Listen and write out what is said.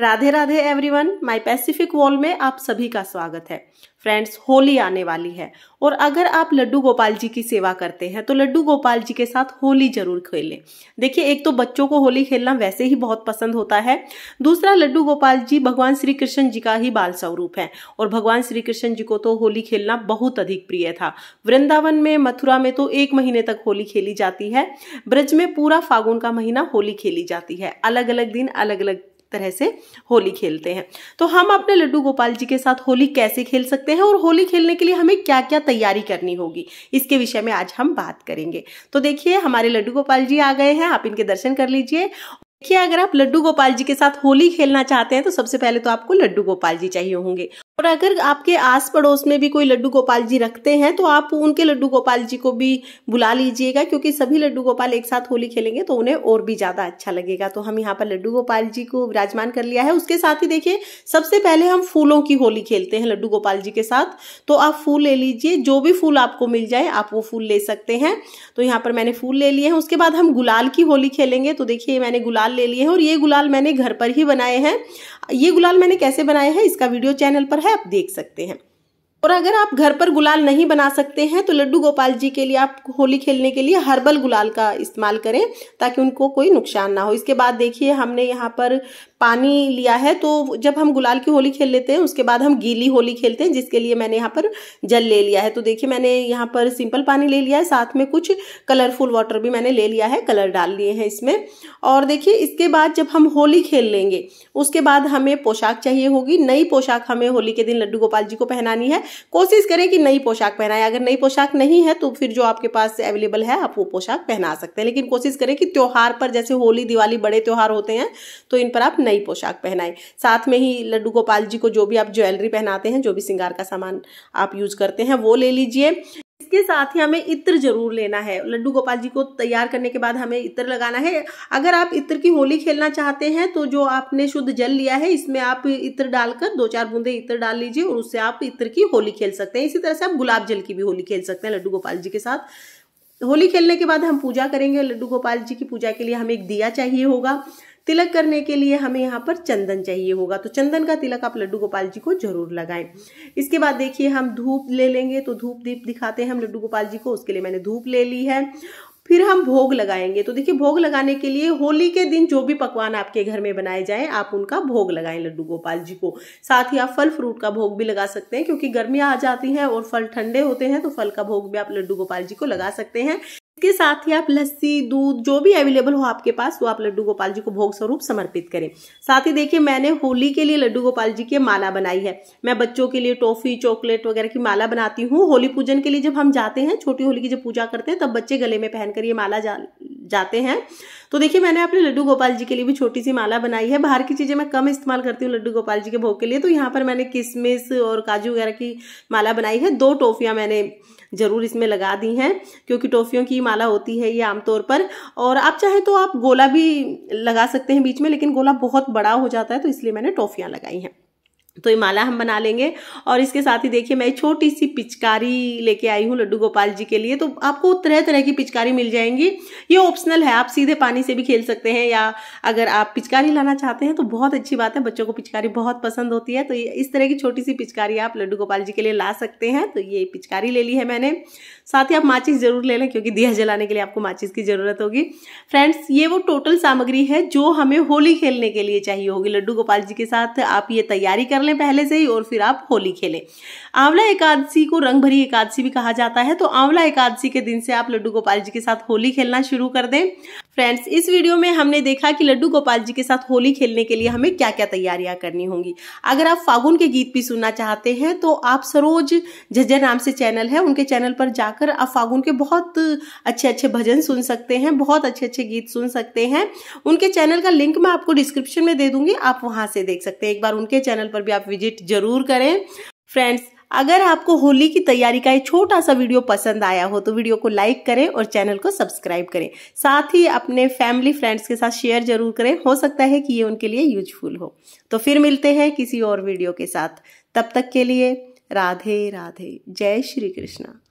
Radhe Radhe everyone my pacific wall में आप सभी का स्वागत है फ्रेंड्स होली आने वाली है और अगर आप लड्डू गोपाल जी की सेवा करते हैं तो लड्डू गोपाल जी के साथ होली जरूर खेलें देखिए एक तो बच्चों को होली खेलना वैसे ही बहुत पसंद होता है दूसरा लड्डू गोपाल जी भगवान श्री कृष्ण जी का ही बाल स्वरूप है और भगवान श्री कृष्ण जी को तो होली खेलना बहुत अधिक प्रिय था वृंदावन में मथुरा में तो एक महीने तक होली खेली जाती है ब्रज में पूरा फागुन का महीना होली खेली जाती है अलग अलग दिन अलग अलग तरह से होली खेलते हैं तो हम अपने लड्डू गोपाल जी के साथ होली कैसे खेल सकते हैं और होली खेलने के लिए हमें क्या क्या तैयारी करनी होगी इसके विषय में आज हम बात करेंगे तो देखिए हमारे लड्डू गोपाल जी आ गए हैं आप इनके दर्शन कर लीजिए देखिए अगर आप लड्डू गोपाल जी के साथ होली खेलना चाहते हैं तो सबसे पहले तो आपको लड्डू गोपाल जी चाहिए होंगे और अगर आपके आस पड़ोस में भी कोई लड्डू गोपाल जी रखते हैं तो आप उनके लड्डू गोपाल जी को भी बुला लीजिएगा क्योंकि सभी लड्डू गोपाल एक साथ होली खेलेंगे तो उन्हें और भी ज़्यादा अच्छा लगेगा तो हम यहाँ पर लड्डू गोपाल जी को विराजमान कर लिया है उसके साथ ही देखिए सबसे पहले हम फूलों की होली खेलते हैं लड्डू गोपाल जी के साथ तो आप फूल ले लीजिए जो भी फूल आपको मिल जाए आप वो फूल ले सकते हैं तो यहाँ पर मैंने फूल ले लिए हैं उसके बाद हम गुलाल की होली खेलेंगे तो देखिए मैंने गुलाल ले लिए हैं और ये गुलाल मैंने घर पर ही बनाए हैं ये गुलाल मैंने कैसे बनाए हैं इसका वीडियो चैनल पर है है आप देख सकते हैं और अगर आप घर पर गुलाल नहीं बना सकते हैं तो लड्डू गोपाल जी के लिए आप होली खेलने के लिए हर्बल गुलाल का इस्तेमाल करें ताकि उनको कोई नुकसान ना हो इसके बाद देखिए हमने यहाँ पर पानी लिया है तो जब हम गुलाल की होली खेल लेते हैं उसके बाद हम गीली होली खेलते हैं जिसके लिए मैंने यहाँ पर जल ले लिया है तो देखिए मैंने यहाँ पर सिंपल पानी ले लिया है साथ में कुछ कलरफुल वाटर भी मैंने ले लिया है कलर डाल लिए हैं इसमें और देखिए इसके बाद जब हम होली खेल लेंगे उसके बाद हमें पोशाक चाहिए होगी नई पोशाक हमें होली के दिन लड्डू गोपाल जी को पहनानी है कोशिश करें कि नई पोशाक पहनाएं अगर नई पोशाक नहीं है तो फिर जो आपके पास अवेलेबल है आप वो पोशाक पहना सकते हैं लेकिन कोशिश करें कि त्यौहार पर जैसे होली दिवाली बड़े त्यौहार होते हैं तो इन पर आप नई पोशाक पहनाएं साथ में ही लड्डू गोपाल जी को जो भी आप ज्वेलरी पहनाते हैं जो भी सिंगार का सामान आप यूज करते हैं वो ले लीजिए इसके साथ ही हमें इत्र जरूर लेना है लड्डू गोपाल जी को तैयार करने के बाद हमें इत्र लगाना है अगर आप इत्र की होली खेलना चाहते हैं तो जो आपने शुद्ध जल लिया है इसमें आप इत्र डालकर दो चार बूंदे इत्र डाल लीजिए और उससे आप इत्र की होली खेल सकते हैं इसी तरह से आप गुलाब जल की भी होली खेल सकते हैं लड्डू गोपाल जी के साथ होली खेलने के बाद हम पूजा करेंगे लड्डू गोपाल जी की पूजा के लिए हमें एक दिया चाहिए होगा तिलक करने के लिए हमें यहाँ पर चंदन चाहिए होगा तो चंदन का तिलक आप लड्डू गोपाल जी को जरूर लगाएं इसके बाद देखिए हम धूप ले लेंगे तो धूप दीप दिखाते हैं हम लड्डू गोपाल जी को उसके लिए मैंने धूप ले ली है फिर हम भोग लगाएंगे तो देखिए भोग लगाने के लिए होली के दिन जो भी पकवान आपके घर में बनाए जाएं आप उनका भोग लगाएं लड्डू गोपाल जी को साथ ही आप फल फ्रूट का भोग भी लगा सकते हैं क्योंकि गर्मियां आ जाती हैं और फल ठंडे होते हैं तो फल का भोग भी आप लड्डू गोपाल जी को लगा सकते हैं इसके साथ ही आप लस्सी दूध जो भी अवेलेबल हो आपके पास वो आप लड्डू गोपाल जी को भोग स्वरूप समर्पित करें साथ ही देखिए मैंने होली के लिए लड्डू गोपाल जी की माला बनाई है मैं बच्चों के लिए टॉफी चॉकलेट वगैरह की माला बनाती हूँ होली पूजन के लिए जब हम जाते हैं छोटी होली की जब पूजा करते हैं तब बच्चे गले में पहनकर ये माला जा जाते हैं तो देखिए मैंने अपने लड्डू गोपाल जी के लिए भी छोटी सी माला बनाई है बाहर की चीज़ें मैं कम इस्तेमाल करती हूँ लड्डू गोपाल जी के भोग के लिए तो यहाँ पर मैंने किसमिस और काजू वगैरह की माला बनाई है दो टोफियां मैंने ज़रूर इसमें लगा दी हैं क्योंकि टोफियों की माला होती है ये आमतौर पर और आप चाहे तो आप गोला भी लगा सकते हैं बीच में लेकिन गोला बहुत बड़ा हो जाता है तो इसलिए मैंने टोफियाँ लगाई हैं तो ये माला हम बना लेंगे और इसके साथ ही देखिए मैं छोटी सी पिचकारी लेके आई हूँ लड्डू गोपाल जी के लिए तो आपको तरह तरह की पिचकारी मिल जाएंगी ये ऑप्शनल है आप सीधे पानी से भी खेल सकते हैं या अगर आप पिचकारी लाना चाहते हैं तो बहुत अच्छी बात है बच्चों को पिचकारी बहुत पसंद होती है तो ये इस तरह की छोटी सी पिचकारी आप लड्डू गोपाल जी के लिए ला सकते हैं तो ये पिचकारी ले ली है मैंने साथ ही आप माचिस ज़रूर ले लें क्योंकि दिया जलाने के लिए आपको माचिस की ज़रूरत होगी फ्रेंड्स ये वो टोटल सामग्री है जो हमें होली खेलने के लिए चाहिए होगी लड्डू गोपाल जी के साथ आप ये तैयारी कर कर लें पहले से ही और फिर आप होली खेलें आंवला एकादशी को रंग भरी एकादशी भी कहा जाता है तो आंवला एकादशी के दिन से आप लड्डू गोपाल जी के साथ होली खेलना शुरू कर दें फ्रेंड्स इस वीडियो में हमने देखा कि लड्डू गोपाल जी के साथ होली खेलने के लिए हमें क्या क्या तैयारियां करनी होंगी अगर आप फागुन के गीत भी सुनना चाहते हैं तो आप सरोज झज्जर नाम से चैनल है उनके चैनल पर जाकर आप फागुन के बहुत अच्छे अच्छे भजन सुन सकते हैं बहुत अच्छे अच्छे गीत सुन सकते हैं उनके चैनल का लिंक मैं आपको डिस्क्रिप्शन में दे दूंगी आप वहां से देख सकते हैं एक बार उनके चैनल पर भी आप विजिट जरूर करें फ्रेंड्स अगर आपको होली की तैयारी का ये छोटा सा वीडियो पसंद आया हो तो वीडियो को लाइक करें और चैनल को सब्सक्राइब करें साथ ही अपने फैमिली फ्रेंड्स के साथ शेयर जरूर करें हो सकता है कि ये उनके लिए यूजफुल हो तो फिर मिलते हैं किसी और वीडियो के साथ तब तक के लिए राधे राधे जय श्री कृष्णा